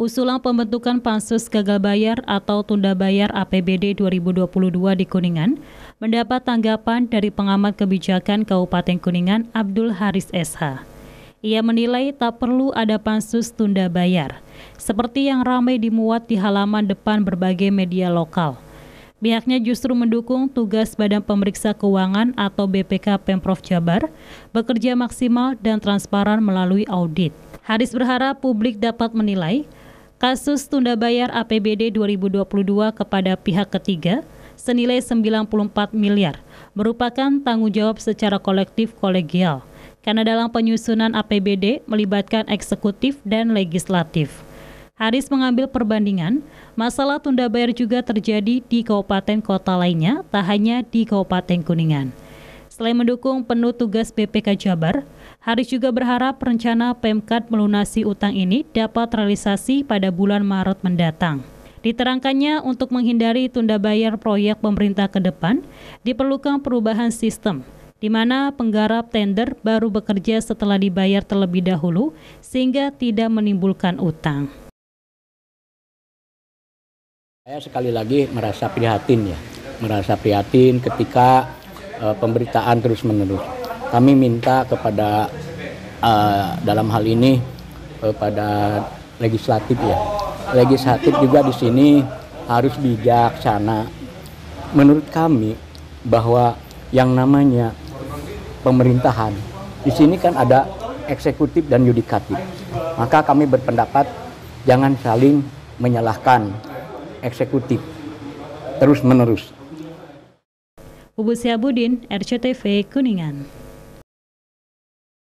Usulan pembentukan pansus gagal bayar atau tunda bayar APBD 2022 di Kuningan mendapat tanggapan dari pengamat kebijakan Kabupaten Kuningan Abdul Haris SH. Ia menilai tak perlu ada pansus tunda bayar, seperti yang ramai dimuat di halaman depan berbagai media lokal. Pihaknya justru mendukung tugas Badan Pemeriksa Keuangan atau BPK Pemprov Jabar bekerja maksimal dan transparan melalui audit. Haris berharap publik dapat menilai kasus tunda bayar APBD 2022 kepada pihak ketiga senilai 94 miliar merupakan tanggung jawab secara kolektif kolegial karena dalam penyusunan APBD melibatkan eksekutif dan legislatif. Haris mengambil perbandingan, masalah tunda bayar juga terjadi di kabupaten kota lainnya, tak hanya di Kabupaten Kuningan. Selain mendukung penuh tugas BPK Jabar, Haris juga berharap rencana Pemkat melunasi utang ini dapat realisasi pada bulan Maret mendatang. Diterangkannya untuk menghindari tunda bayar proyek pemerintah ke depan, diperlukan perubahan sistem, di mana penggarap tender baru bekerja setelah dibayar terlebih dahulu sehingga tidak menimbulkan utang. Saya sekali lagi merasa prihatin ya, merasa prihatin ketika uh, pemberitaan terus menerus. Kami minta kepada uh, dalam hal ini kepada legislatif ya, legislatif juga di sini harus bijaksana. Menurut kami bahwa yang namanya pemerintahan di sini kan ada eksekutif dan yudikatif. Maka kami berpendapat jangan saling menyalahkan eksekutif terus menerus Ubu Syabudin, RCTV Kuningan.